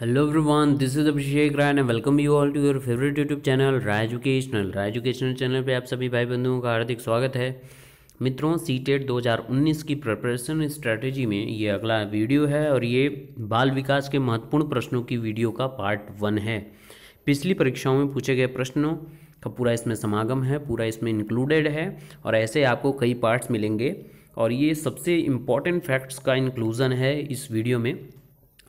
hello everyone this is Abhishek Rai and welcome you all to your favourite YouTube channel Rai educational Rai educational channel पे आप सभी भाई बंधुओं का हार्दिक स्वागत है मित्रों सी टेट 2019 की प्रिपरेशन स्ट्रैटेजी में ये अगला वीडियो है और ये बाल विकास के महत्वपूर्ण प्रश्नों की वीडियो का पार्ट वन है पिछली परीक्षाओं में पूछे गए प्रश्नों का पूरा इसमें समागम है पूरा इसमें इंक्लूडेड है और ऐसे आपको कई पार्ट्स मिलेंगे और ये सबसे इम्पॉर्टेंट फैक्ट्स का इंक्लूज़न है इस वीडियो में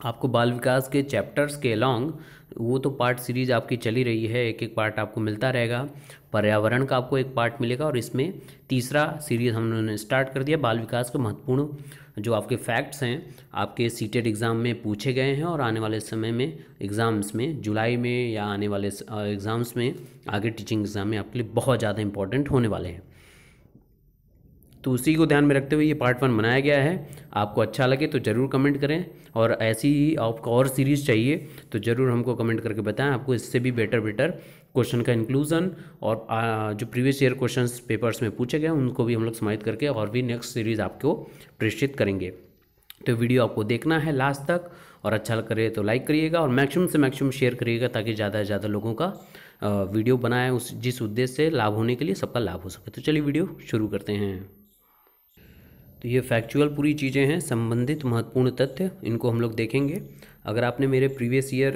आपको बाल विकास के चैप्टर्स के अलॉन्ग वो तो पार्ट सीरीज आपकी चली रही है एक एक पार्ट आपको मिलता रहेगा पर्यावरण का आपको एक पार्ट मिलेगा और इसमें तीसरा सीरीज हम लोगों ने स्टार्ट कर दिया बाल विकास के महत्वपूर्ण जो आपके फैक्ट्स हैं आपके सीटेड एग्ज़ाम में पूछे गए हैं और आने वाले समय में एग्ज़ाम्स में जुलाई में या आने वाले एग्ज़ाम्स में आगे टीचिंग एग्ज़ाम में आपके लिए बहुत ज़्यादा इंपॉर्टेंट होने वाले हैं तो उसी को ध्यान में रखते हुए ये पार्ट वन बनाया गया है आपको अच्छा लगे तो ज़रूर कमेंट करें और ऐसी ही आपको और सीरीज़ चाहिए तो ज़रूर हमको कमेंट करके बताएं आपको इससे भी बेटर बेटर क्वेश्चन का इंक्लूज़न और जो प्रीवियस ईयर क्वेश्चन पेपर्स में पूछे गए उनको भी हम लोग समाहित करके और भी नेक्स्ट सीरीज़ आपको प्रेषित करेंगे तो वीडियो आपको देखना है लास्ट तक और अच्छा लग करे तो लाइक करिएगा और मैक्सिमम से मैक्सिमम शेयर करिएगा ताकि ज़्यादा से ज़्यादा लोगों का वीडियो बनाए उस जिस उद्देश्य से लाभ होने के लिए सबका लाभ हो सके तो चलिए वीडियो शुरू करते हैं तो ये फैक्चुअल पूरी चीज़ें हैं संबंधित महत्वपूर्ण तथ्य इनको हम लोग देखेंगे अगर आपने मेरे प्रीवियस ईयर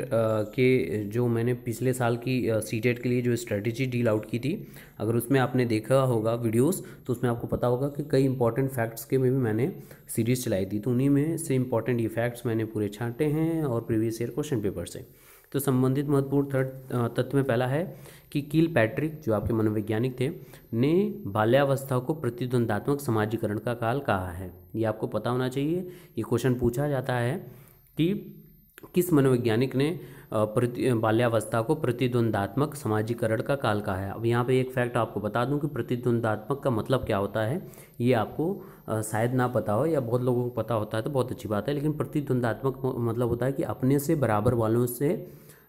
के जो मैंने पिछले साल की सी e के लिए जो स्ट्रेटजी डील आउट की थी अगर उसमें आपने देखा होगा वीडियोस तो उसमें आपको पता होगा कि कई इंपॉर्टेंट फैक्ट्स के में भी मैंने सीरीज़ चलाई थी तो उन्हीं में से इंपॉर्टेंट ये फैक्ट्स मैंने पूरे छाँटे हैं और प्रीवियस ईयर क्वेश्चन पेपर से तो संबंधित महत्वपूर्ण थर्ड तत्व में पहला है कि कील पैट्रिक जो आपके मनोवैज्ञानिक थे ने बाल्यावस्था को प्रतिद्वंदात्मक समाजीकरण का काल कहा है ये आपको पता होना चाहिए ये क्वेश्चन पूछा जाता है कि किस मनोवैज्ञानिक ने प्रति बाल्यावस्था को प्रतिद्वंदात्मक समाजीकरण का काल कहा है अब यहाँ पे एक फैक्ट आपको बता दूं कि प्रतिद्वंदात्मक का मतलब क्या होता है ये आपको शायद ना पता हो या बहुत लोगों को पता होता है तो बहुत अच्छी बात है लेकिन प्रतिद्वंदात्मक मतलब होता है कि अपने से बराबर वालों से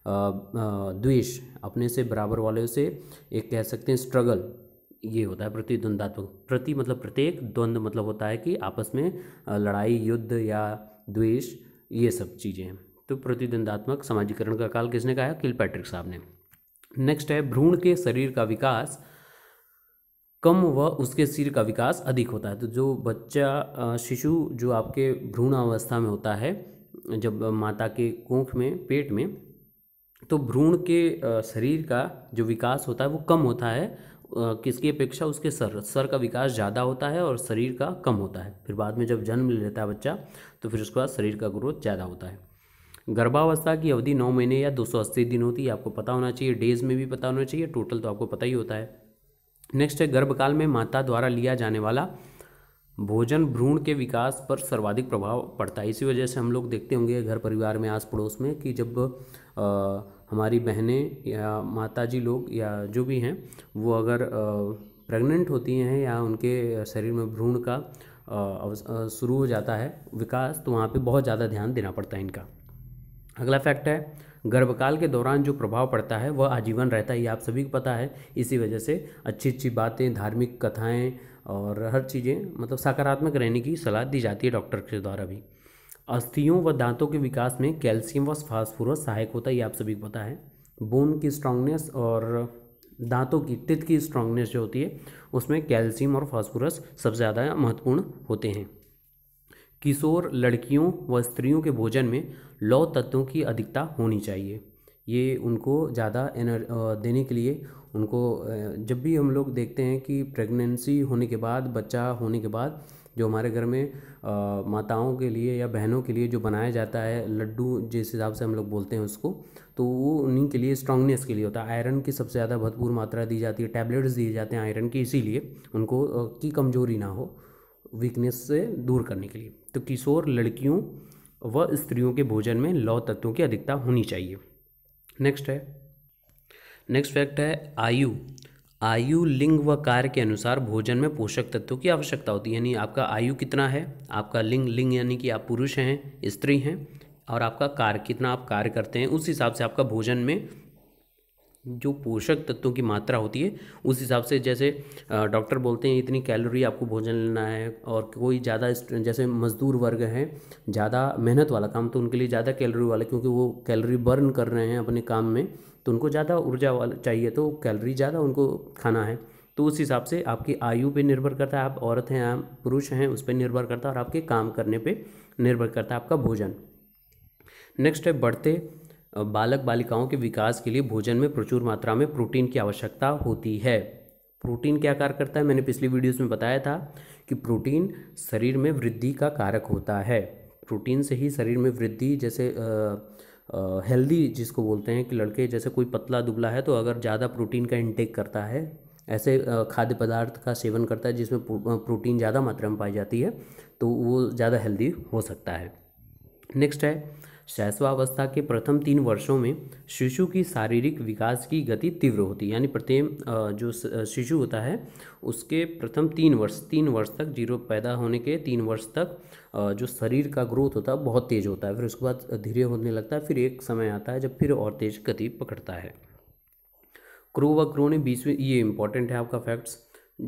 द्वेष अपने से बराबर वाले से एक कह सकते हैं स्ट्रगल ये होता है प्रतिद्वंदात्मक प्रति मतलब प्रत्येक द्वंद्व मतलब होता है कि आपस में लड़ाई युद्ध या द्वेष ये सब चीज़ें हैं तो प्रतिद्वंदात्मक समाजीकरण का काल किसने कहा किल पैट्रिक साहब ने नेक्स्ट है भ्रूण के शरीर का विकास कम व उसके सिर का विकास अधिक होता है तो जो बच्चा शिशु जो आपके भ्रूण अवस्था में होता है जब माता के कोख में पेट में तो भ्रूण के शरीर का जो विकास होता है वो कम होता है किसकी अपेक्षा उसके सर सर का विकास ज़्यादा होता है और शरीर का कम होता है फिर बाद में जब जन्म ले लेता है बच्चा तो फिर उसके बाद शरीर का ग्रोथ ज़्यादा होता है गर्भावस्था की अवधि नौ महीने या दो सौ अस्सी दिन होती है आपको पता होना चाहिए डेज़ में भी पता होना चाहिए टोटल तो आपको पता ही होता है नेक्स्ट है गर्भकाल में माता द्वारा लिया जाने वाला भोजन भ्रूण के विकास पर सर्वाधिक प्रभाव पड़ता है इसी वजह से हम लोग देखते होंगे घर परिवार में आस पड़ोस में कि जब आ, हमारी बहनें या माताजी लोग या जो भी हैं वो अगर प्रेग्नेंट होती हैं या उनके शरीर में भ्रूण का शुरू हो जाता है विकास तो वहाँ पे बहुत ज़्यादा ध्यान देना पड़ता है इनका अगला फैक्ट है गर्भकाल के दौरान जो प्रभाव पड़ता है वह आजीवन रहता है ये आप सभी को पता है इसी वजह से अच्छी अच्छी बातें धार्मिक कथाएं और हर चीज़ें मतलब सकारात्मक रहने की सलाह दी जाती है डॉक्टर के द्वारा भी अस्थियों व दांतों के विकास में कैल्शियम व फास्फोरस सहायक होता है ये आप सभी को पता है बोन की स्ट्रांगनेस और दांतों की तित की स्ट्रांगनेस जो होती है उसमें कैल्शियम और फास्फोरस सबसे ज़्यादा महत्वपूर्ण होते हैं किशोर लड़कियों व स्त्रियों के भोजन में लौ तत्वों की अधिकता होनी चाहिए ये उनको ज़्यादा एनर देने के लिए उनको जब भी हम लोग देखते हैं कि प्रेगनेंसी होने के बाद बच्चा होने के बाद जो हमारे घर में माताओं के लिए या बहनों के लिए जो बनाया जाता है लड्डू जिस हिसाब से हम लोग बोलते हैं उसको तो वो उन्हीं के लिए स्ट्रांगनेस के लिए होता है आयरन की सबसे ज़्यादा भरपूर मात्रा दी जाती है टैबलेट्स दिए जाते हैं आयरन की इसीलिए उनको की कमज़ोरी ना हो वीकनेस से दूर करने के लिए तो किशोर लड़कियों व स्त्रियों के भोजन में लौ तत्वों की अधिकता होनी चाहिए नेक्स्ट है नेक्स्ट फैक्ट है आयु आयु लिंग व कार्य के अनुसार भोजन में पोषक तत्वों की आवश्यकता होती है यानी आपका आयु कितना है आपका लिंग लिंग यानी कि आप पुरुष हैं स्त्री हैं और आपका कार्य कितना आप कार्य करते हैं उस हिसाब से आपका भोजन में जो पोषक तत्वों की मात्रा होती है उस हिसाब से जैसे डॉक्टर बोलते हैं इतनी कैलोरी आपको भोजन लेना है और कोई ज़्यादा जैसे मजदूर वर्ग हैं ज़्यादा मेहनत वाला काम तो उनके लिए ज़्यादा कैलोरी वाला क्योंकि वो कैलोरी बर्न कर रहे हैं अपने काम में तो उनको ज़्यादा ऊर्जा वाला चाहिए तो कैलोरी ज़्यादा उनको खाना है तो उस हिसाब से आपकी आयु पे निर्भर करता है आप औरत हैं आप पुरुष हैं उस पर निर्भर करता है और आपके काम करने पे निर्भर करता है आपका भोजन नेक्स्ट है बढ़ते बालक बालिकाओं के विकास के लिए भोजन में प्रचुर मात्रा में प्रोटीन की आवश्यकता होती है प्रोटीन क्या कार्य करता है मैंने पिछली वीडियोस में बताया था कि प्रोटीन शरीर में वृद्धि का कारक होता है प्रोटीन से ही शरीर में वृद्धि जैसे आ, हेल्दी जिसको बोलते हैं कि लड़के जैसे कोई पतला दुबला है तो अगर ज़्यादा प्रोटीन का इंटेक करता है ऐसे खाद्य पदार्थ का सेवन करता है जिसमें प्रोटीन ज़्यादा मात्रा में पाई जाती है तो वो ज़्यादा हेल्दी हो सकता है नेक्स्ट है शैशवावस्था के प्रथम तीन वर्षों में शिशु की शारीरिक विकास की गति तीव्र होती है यानी प्रत्येक जो शिशु होता है उसके प्रथम तीन वर्ष तीन वर्ष तक जीरो पैदा होने के तीन वर्ष तक जो शरीर का ग्रोथ होता है बहुत तेज़ होता है फिर उसके बाद धीरे होने लगता है फिर एक समय आता है जब फिर और तेज़ गति पकड़ता है क्रो व क्रो ने बीसवीं ये इंपॉर्टेंट है आपका फैक्ट्स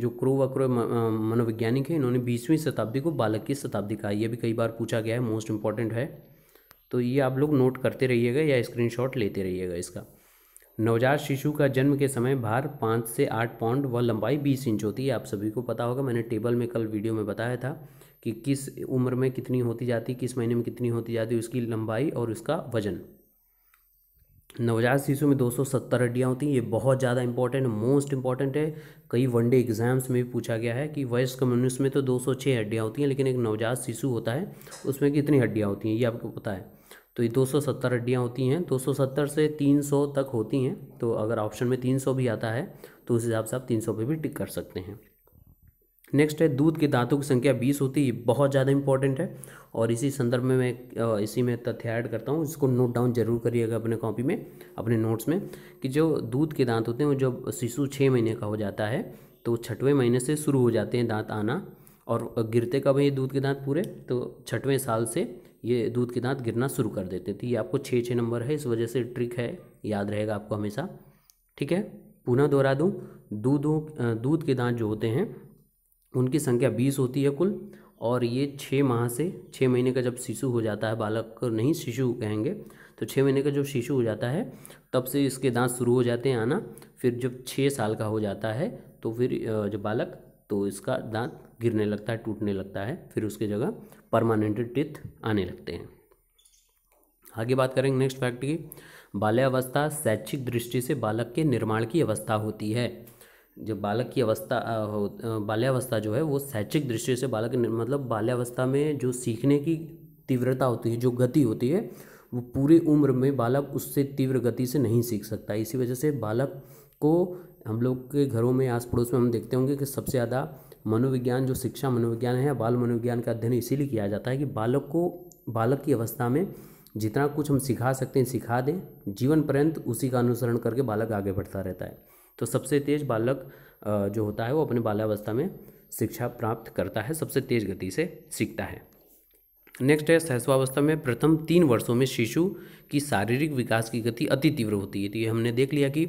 जो क्रो व क्रो मनोवैज्ञानिक है इन्होंने बीसवीं शताब्दी को बालक की शताब्दी कहा यह भी कई बार पूछा गया है मोस्ट इंपॉर्टेंट है तो ये आप लोग नोट करते रहिएगा या स्क्रीनशॉट लेते रहिएगा इसका नवजात शिशु का जन्म के समय भार पाँच से आठ पाउंड व लंबाई बीस इंच होती है आप सभी को पता होगा मैंने टेबल में कल वीडियो में बताया था कि किस उम्र में कितनी होती जाती किस महीने में कितनी होती जाती उसकी लंबाई और उसका वजन नवजात शिशु में 270 हड्डियाँ होती हैं ये बहुत ज़्यादा इंपॉर्टेंट मोस्ट इंपॉर्टेंट है कई वनडे एग्जाम्स में भी पूछा गया है कि वयस्क मनुष्य में तो 206 हड्डियाँ होती हैं लेकिन एक नवजात शिशु होता है उसमें कितनी हड्डियाँ होती हैं ये आपको पता है तो ये 270 हड्डियाँ होती हैं 270 से 300 तक होती हैं तो अगर ऑप्शन में 300 भी आता है तो उस हिसाब से आप 300 पे भी टिक कर सकते हैं नेक्स्ट है दूध के दांतों की संख्या बीस होती है बहुत ज़्यादा इंपॉर्टेंट है और इसी संदर्भ में मैं इसी में तथ्य ऐड करता हूँ इसको नोट डाउन जरूर करिएगा अपने कॉपी में अपने नोट्स में कि जो दूध के दांत होते हैं वो जब शिशु छः महीने का हो जाता है तो छठवें महीने से शुरू हो जाते हैं दांत आना और गिरते कब ये दूध के दांत पूरे तो छठवें साल से ये दूध के दांत गिरना शुरू कर देते थे ये आपको छः छः नंबर है इस वजह से ट्रिक है याद रहेगा आपको हमेशा ठीक है पुनः दोहरा दूँ दूधों दूध के दांत जो होते हैं उनकी संख्या बीस होती है कुल और ये छः माह से छः महीने का जब शिशु हो जाता है बालक नहीं शिशु कहेंगे तो छः महीने का जो शिशु हो जाता है तब से इसके दांत शुरू हो जाते हैं आना फिर जब छः साल का हो जाता है तो फिर जब बालक तो इसका दांत गिरने लगता है टूटने लगता है फिर उसकी जगह परमानेंट टिथ आने लगते हैं आगे बात करेंगे नेक्स्ट फैक्ट की बाल्यावस्था शैक्षिक दृष्टि से बालक के निर्माण की अवस्था होती है जो बालक की अवस्था बाल्यावस्था जो है वो शैक्षिक दृष्टि से बालक मतलब बाल्यावस्था में जो सीखने की तीव्रता होती है जो गति होती है वो पूरी उम्र में बालक उससे तीव्र गति से नहीं सीख सकता इसी वजह से बालक को हम लोग के घरों में आस पड़ोस में हम देखते होंगे कि सबसे ज़्यादा मनोविज्ञान जो शिक्षा मनोविज्ञान है बाल मनोविज्ञान का अध्ययन इसीलिए किया जाता है कि बालक को बालक की अवस्था में जितना कुछ हम सिखा सकते हैं सिखा दें जीवन पर्यंत उसी का अनुसरण करके बालक आगे बढ़ता रहता है तो सबसे तेज बालक जो होता है वो अपने बाल्यावस्था में शिक्षा प्राप्त करता है सबसे तेज गति से सीखता है नेक्स्ट है सहस्वावस्था में प्रथम तीन वर्षों में शिशु की शारीरिक विकास की गति अति तीव्र होती है तो ये हमने देख लिया कि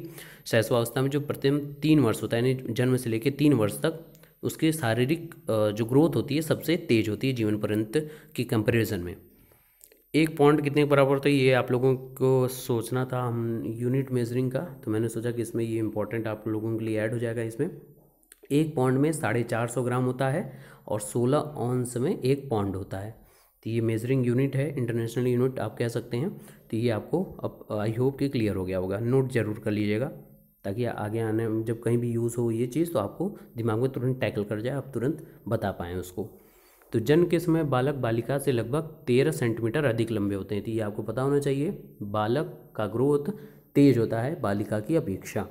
सहस्वावस्था में जो प्रथम तीन वर्ष होता है यानी जन्म से लेकर तीन वर्ष तक उसके शारीरिक जो ग्रोथ होती है सबसे तेज़ होती है जीवन पर्यंत की कंपैरिजन में एक पॉइंट कितने के बराबर तो ये आप लोगों को सोचना था हम यूनिट मेजरिंग का तो मैंने सोचा कि इसमें ये इंपॉर्टेंट आप लोगों के लिए ऐड हो जाएगा इसमें एक पॉइंट में साढ़े चार सौ ग्राम होता है और सोलह ऑन्स में एक पॉइंट होता है तो ये मेजरिंग यूनिट है इंटरनेशनल यूनिट आप कह सकते हैं तो ये आपको अब आई होप कि क्लियर हो गया होगा नोट ज़रूर कर लीजिएगा ताकि आगे आने जब कहीं भी यूज़ हो ये चीज़ तो आपको दिमाग में तुरंत टैकल कर जाए आप तुरंत बता पाएँ उसको तो जन्म के समय बालक बालिका से लगभग तेरह सेंटीमीटर अधिक लंबे होते हैं तो ये आपको पता होना चाहिए बालक का ग्रोथ तेज होता है बालिका की अपेक्षा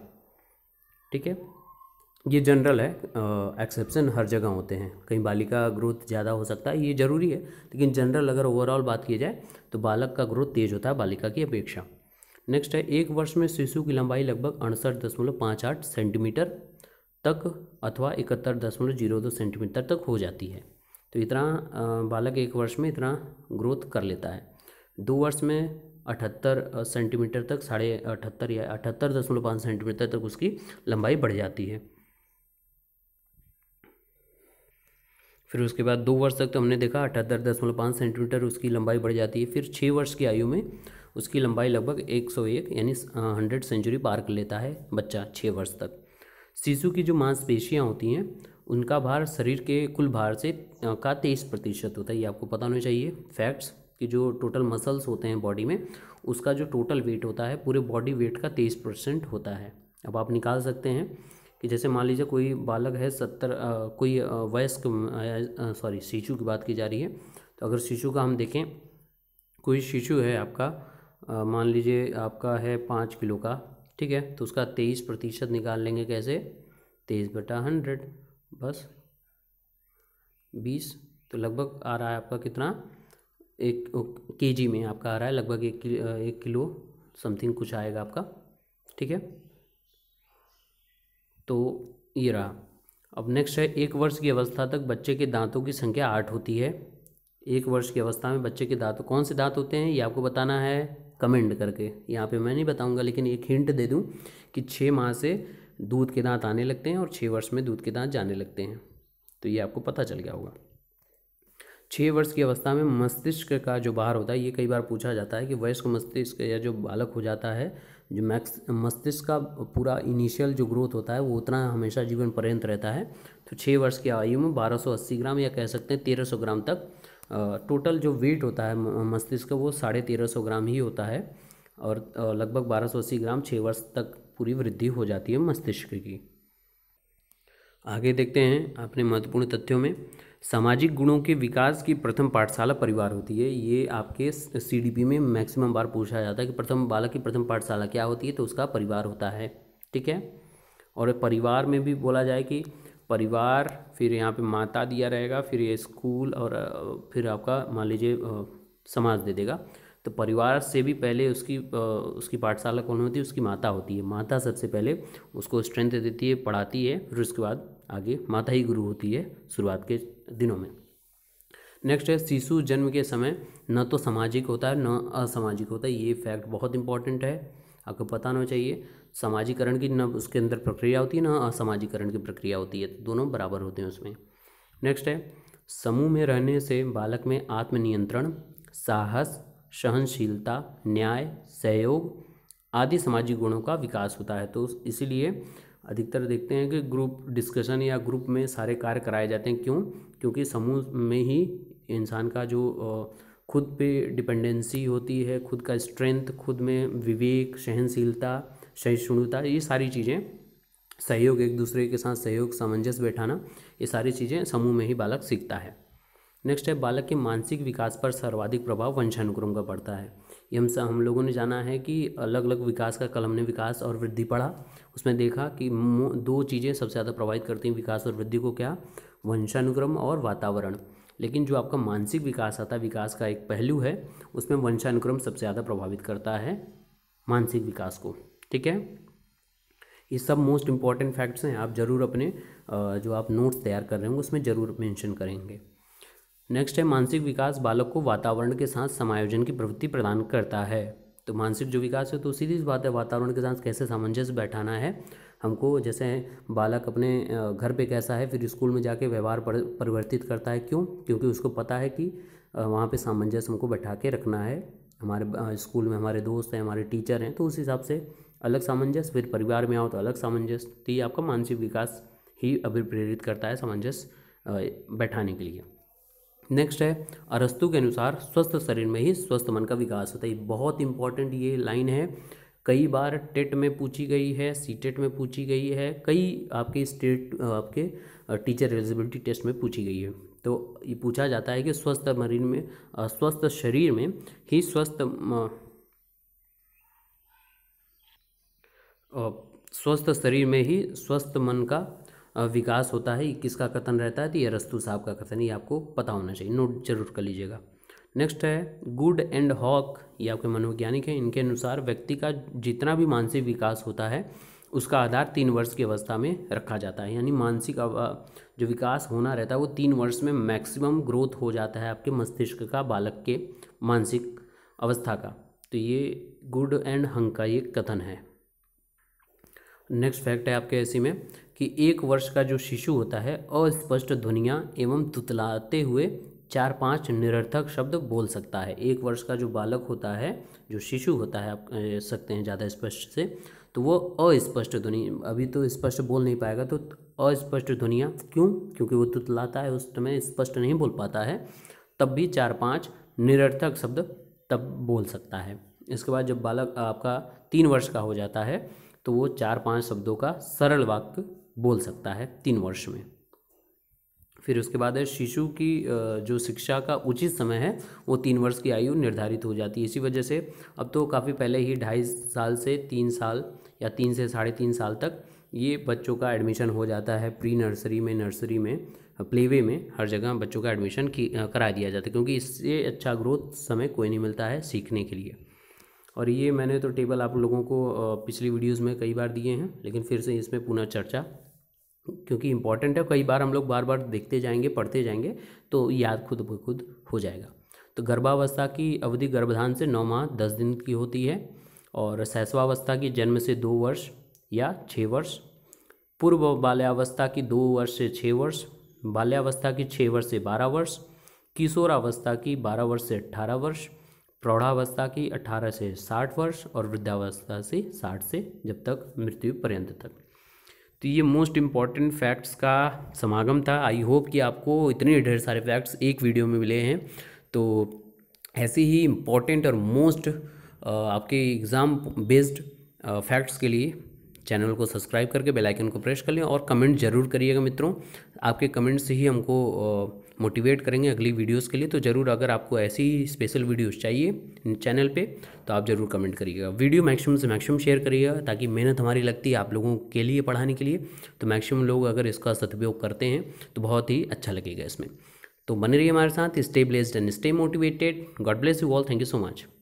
ठीक है ये जनरल है एक्सेप्शन हर जगह होते हैं कहीं बालिका ग्रोथ ज़्यादा हो सकता है ये ज़रूरी है लेकिन जनरल अगर ओवरऑल बात की जाए तो बालक का ग्रोथ तेज होता है बालिका की अपेक्षा नेक्स्ट है एक वर्ष में शिशु की लंबाई लगभग अड़सठ दशमलव पाँच आठ सेंटीमीटर तक अथवा इकहत्तर दशमलव जीरो दो सेंटीमीटर तक हो जाती है तो इतना बालक एक वर्ष में इतना ग्रोथ कर लेता है दो वर्ष में अठहत्तर सेंटीमीटर तक साढ़े अठहत्तर या अठहत्तर दशमलव पाँच सेंटीमीटर तक उसकी लंबाई बढ़ जाती है फिर उसके बाद दो वर्ष तक तो हमने देखा अठहत्तर दशमलव पाँच सेंटीमीटर उसकी लंबाई बढ़ जाती है फिर छः वर्ष की आयु में उसकी लंबाई लगभग 101 यानी 100 सेंचुरी पार कर लेता है बच्चा छः वर्ष तक शिशु की जो मांसपेशियाँ होती हैं उनका भार शरीर के कुल भार से का तेईस प्रतिशत होता है ये आपको पता होना चाहिए फैक्ट्स कि जो टोटल मसल्स होते हैं बॉडी में उसका जो टोटल वेट होता है पूरे बॉडी वेट का तेईस परसेंट होता है अब आप निकाल सकते हैं कि जैसे मान लीजिए कोई बालक है सत्तर आ, कोई वयस्क सॉरी शिशु की बात की जा रही है तो अगर शिशु का हम देखें कोई शिशु है आपका मान लीजिए आपका है पाँच किलो का ठीक है तो उसका तेईस प्रतिशत निकाल लेंगे कैसे तेईस बटा हंड्रेड बस बीस तो लगभग आ रहा है आपका कितना एक के जी में आपका आ रहा है लगभग एक एक किलो समथिंग कुछ आएगा आपका ठीक है तो ये रहा अब नेक्स्ट है एक वर्ष की अवस्था तक बच्चे के दांतों की संख्या आठ होती है एक वर्ष की अवस्था में बच्चे के दांत कौन से दांत होते हैं ये आपको बताना है कमेंट करके यहाँ पे मैं नहीं बताऊँगा लेकिन एक हिंट दे दूँ कि छः माह से दूध के दांत आने लगते हैं और छः वर्ष में दूध के दांत जाने लगते हैं तो ये आपको पता चल गया होगा छः वर्ष की अवस्था में मस्तिष्क का जो बाहर होता है ये कई बार पूछा जाता है कि वयस्क मस्तिष्क या जो बालक हो जाता है जो मैक्स मस्तिष्क का पूरा इनिशियल जो ग्रोथ होता है वो उतना हमेशा जीवन पर्यंत रहता है तो छः वर्ष की आयु में 1280 ग्राम या कह सकते हैं 1300 ग्राम तक टोटल जो वेट होता है मस्तिष्क का वो साढ़े तेरह सौ ग्राम ही होता है और लगभग बारह सौ अस्सी ग्राम छः वर्ष तक पूरी वृद्धि हो जाती है मस्तिष्क की आगे देखते हैं अपने महत्वपूर्ण तथ्यों में सामाजिक गुणों के विकास की प्रथम पाठशाला परिवार होती है ये आपके सीडीपी में मैक्सिमम बार पूछा जाता है कि प्रथम बालक की प्रथम पाठशाला क्या होती है तो उसका परिवार होता है ठीक है और परिवार में भी बोला जाए कि परिवार फिर यहाँ पे माता दिया रहेगा फिर ये स्कूल और फिर आपका मान लीजिए समाज दे देगा तो परिवार से भी पहले उसकी उसकी पाठशाला कौन होती है उसकी माता होती है माता सबसे पहले उसको स्ट्रेंथ देती है पढ़ाती है फिर उसके बाद आगे माता ही गुरु होती है शुरुआत के दिनों में नेक्स्ट है शिशु जन्म के समय न तो सामाजिक होता है न असामाजिक होता है ये फैक्ट बहुत इंपॉर्टेंट है आपको पता होना चाहिए समाजीकरण की न उसके अंदर प्रक्रिया होती है ना असामाजिकरण की प्रक्रिया होती है तो दोनों बराबर होते हैं उसमें नेक्स्ट है समूह में रहने से बालक में आत्मनियंत्रण साहस सहनशीलता न्याय सहयोग आदि सामाजिक गुणों का विकास होता है तो इसीलिए अधिकतर देखते हैं कि ग्रुप डिस्कशन या ग्रुप में सारे कार्य कराए जाते हैं क्यों क्योंकि समूह में ही इंसान का जो खुद पे डिपेंडेंसी होती है खुद का स्ट्रेंथ खुद में विवेक सहनशीलता सहिष्णुता ये सारी चीज़ें सहयोग एक दूसरे के साथ सहयोग सामंजस्य बैठाना ये सारी चीज़ें समूह में ही बालक सीखता है नेक्स्ट है बालक के मानसिक विकास पर सर्वाधिक प्रभाव वंशानुक्रम का पड़ता है ये हम हम लोगों ने जाना है कि अलग अलग विकास का कलम ने विकास और वृद्धि पढ़ा उसमें देखा कि दो चीज़ें सबसे ज़्यादा प्रभावित करती हैं विकास और वृद्धि को क्या वंशानुक्रम और वातावरण लेकिन जो आपका मानसिक विकास आता है विकास का एक पहलू है उसमें वंशानुक्रम सबसे ज़्यादा प्रभावित करता है मानसिक विकास को ठीक है ये सब मोस्ट इम्पॉर्टेंट फैक्ट्स हैं आप ज़रूर अपने जो आप नोट्स तैयार कर रहे होंगे उसमें ज़रूर मेंशन करेंगे नेक्स्ट है मानसिक विकास बालक को वातावरण के साथ समायोजन की प्रवृत्ति प्रदान करता है तो मानसिक जो विकास है तो सीधी बात है वातावरण के साथ कैसे सामंजस्य बैठाना है हमको जैसे बालक अपने घर पे कैसा है फिर स्कूल में जाके व्यवहार पर, परिवर्तित करता है क्यों क्योंकि उसको पता है कि वहाँ पे सामंजस्य हमको बैठा के रखना है हमारे स्कूल में हमारे दोस्त हैं हमारे टीचर हैं तो उस हिसाब से अलग सामंजस्य फिर परिवार में आओ तो अलग सामंजस्य तो ये आपका मानसिक विकास ही अभिप्रेरित करता है सामंजस्य बैठाने के लिए नेक्स्ट है अरस्तु के अनुसार स्वस्थ शरीर में ही स्वस्थ मन का विकास होता है बहुत इंपॉर्टेंट ये लाइन है कई बार टेट में पूछी गई है सी टेट में पूछी गई है कई आपके स्टेट आपके टीचर एलिजिबिलिटी टेस्ट में पूछी गई है तो ये पूछा जाता है कि स्वस्थ मरीन में स्वस्थ शरीर में ही स्वस्थ स्वस्थ शरीर में ही स्वस्थ मन का विकास होता है किसका कथन रहता है तो ये रस्तु साहब का कथन ये आपको पता होना चाहिए नोट जरूर कर लीजिएगा नेक्स्ट है गुड एंड हॉक ये आपके मनोवैज्ञानिक हैं इनके अनुसार व्यक्ति का जितना भी मानसिक विकास होता है उसका आधार तीन वर्ष की अवस्था में रखा जाता है यानी मानसिक जो विकास होना रहता है वो तीन वर्ष में मैक्सिमम ग्रोथ हो जाता है आपके मस्तिष्क का बालक के मानसिक अवस्था का तो ये गुड एंड हंग का ये कथन है नेक्स्ट फैक्ट है आपके ऐसी में कि एक वर्ष का जो शिशु होता है अस्पष्ट ध्वनियाँ एवं तुतलाते हुए चार पांच निरर्थक शब्द बोल सकता है एक वर्ष का जो बालक होता है जो शिशु होता है आप सकते हैं ज़्यादा स्पष्ट से तो वो अस्पष्ट ध्वनि अभी तो स्पष्ट बोल नहीं पाएगा तो अस्पष्ट ध्वनिया क्यों क्योंकि वो तुतलाता है उस समय स्पष्ट नहीं बोल पाता है तब भी चार पाँच निरर्थक शब्द तब बोल सकता है इसके बाद जब बालक आपका तीन वर्ष का हो जाता है तो वो चार पाँच शब्दों का सरल वाक्य बोल सकता है तीन वर्ष में फिर उसके बाद है शिशु की जो शिक्षा का उचित समय है वो तीन वर्ष की आयु निर्धारित हो जाती है इसी वजह से अब तो काफ़ी पहले ही ढाई साल से तीन साल या तीन से साढ़े तीन साल तक ये बच्चों का एडमिशन हो जाता है प्री नर्सरी में नर्सरी में प्लेवे में हर जगह बच्चों का एडमिशन की करा दिया जाता है क्योंकि इससे अच्छा ग्रोथ समय कोई नहीं मिलता है सीखने के लिए और ये मैंने तो टेबल आप लोगों को पिछली वीडियोज़ में कई बार दिए हैं लेकिन फिर से इसमें पुनः चर्चा क्योंकि इंपॉर्टेंट है कई बार हम लोग बार बार देखते जाएंगे पढ़ते जाएंगे तो याद खुद ब खुद हो जाएगा तो गर्भावस्था की अवधि गर्भधान से नौ माह दस दिन की होती है और शैशवावस्था की जन्म से दो वर्ष या छः वर्ष पूर्व बाल्यावस्था की दो वर्ष से छः वर्ष बाल्यावस्था की छः वर्ष से बारह वर्ष किशोरावस्था की बारह वर्ष से अट्ठारह वर्ष प्रौढ़ावस्था की अट्ठारह से साठ वर्ष और वृद्धावस्था से साठ से जब तक मृत्यु पर्यंत तक तो ये मोस्ट इम्पॉर्टेंट फैक्ट्स का समागम था आई होप कि आपको इतने ढेर सारे फैक्ट्स एक वीडियो में मिले हैं तो ऐसे ही इम्पॉर्टेंट और मोस्ट आपके एग्ज़ाम बेस्ड फैक्ट्स के लिए चैनल को सब्सक्राइब करके बेल आइकन को प्रेस कर लें और कमेंट ज़रूर करिएगा मित्रों आपके कमेंट से ही हमको मोटिवेट करेंगे अगली वीडियोस के लिए तो ज़रूर अगर आपको ऐसी स्पेशल वीडियोस चाहिए चैनल पे तो आप ज़रूर कमेंट करिएगा वीडियो मैक्सिमम से मैक्सिमम शेयर करिएगा ताकि मेहनत हमारी लगती है आप लोगों के लिए पढ़ाने के लिए तो मैक्सिमम लोग अगर इसका सदुपयोग करते हैं तो बहुत ही अच्छा लगेगा इसमें तो बने रहिए हमारे साथ stay blessed and stay motivated God bless you all thank you so much